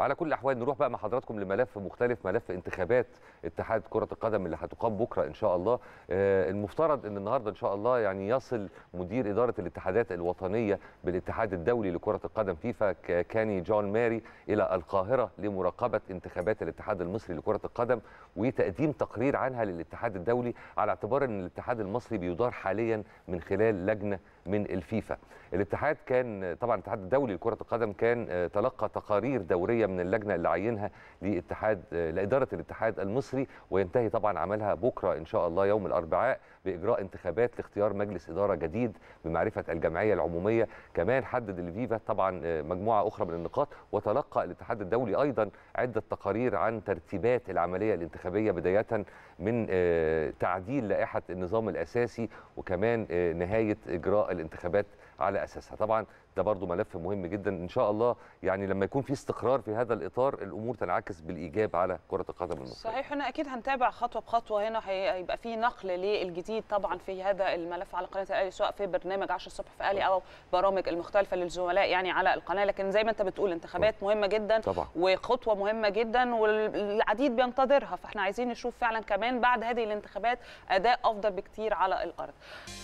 على كل الاحوال نروح بقى مع حضراتكم لملف مختلف ملف انتخابات اتحاد كره القدم اللي هتقام بكره ان شاء الله آه، المفترض ان النهارده ان شاء الله يعني يصل مدير اداره الاتحادات الوطنيه بالاتحاد الدولي لكره القدم فيفا كاني جون ماري الى القاهره لمراقبه انتخابات الاتحاد المصري لكره القدم وتقديم تقرير عنها للاتحاد الدولي على اعتبار ان الاتحاد المصري بيدار حاليا من خلال لجنه من الفيفا الاتحاد كان طبعا الاتحاد الدولي لكره القدم كان آه، تلقى تقارير دوريه من اللجنه اللي عينها لاتحاد آه، لاداره الاتحاد المصري وينتهي طبعا عملها بكره ان شاء الله يوم الاربعاء باجراء انتخابات لاختيار مجلس اداره جديد بمعرفه الجمعيه العموميه كمان حدد الفيفا طبعا آه، مجموعه اخرى من النقاط وتلقى الاتحاد الدولي ايضا عده تقارير عن ترتيبات العمليه الانتخابيه بدايه من تعديل لائحه النظام الاساسي وكمان نهايه اجراء الانتخابات على اساسها طبعا ده برضو ملف مهم جدا ان شاء الله يعني لما يكون في استقرار في هذا الاطار الامور تنعكس بالايجاب على كره القدم المصريه صحيح انا اكيد هنتابع خطوه بخطوه هنا هيبقى في نقل للجديد طبعا في هذا الملف على قناه الاهلي سواء في برنامج 10 الصبح في الاهلي او برامج المختلفه للزملاء يعني على القناه لكن زي ما انت بتقول انتخابات مهمه جدا طبعا. وخطوه مهمه جدا والعديد بينتظرها فاحنا عايزين نشوف فعلا كمان بعد هذه الانتخابات اداء افضل بكتير على الارض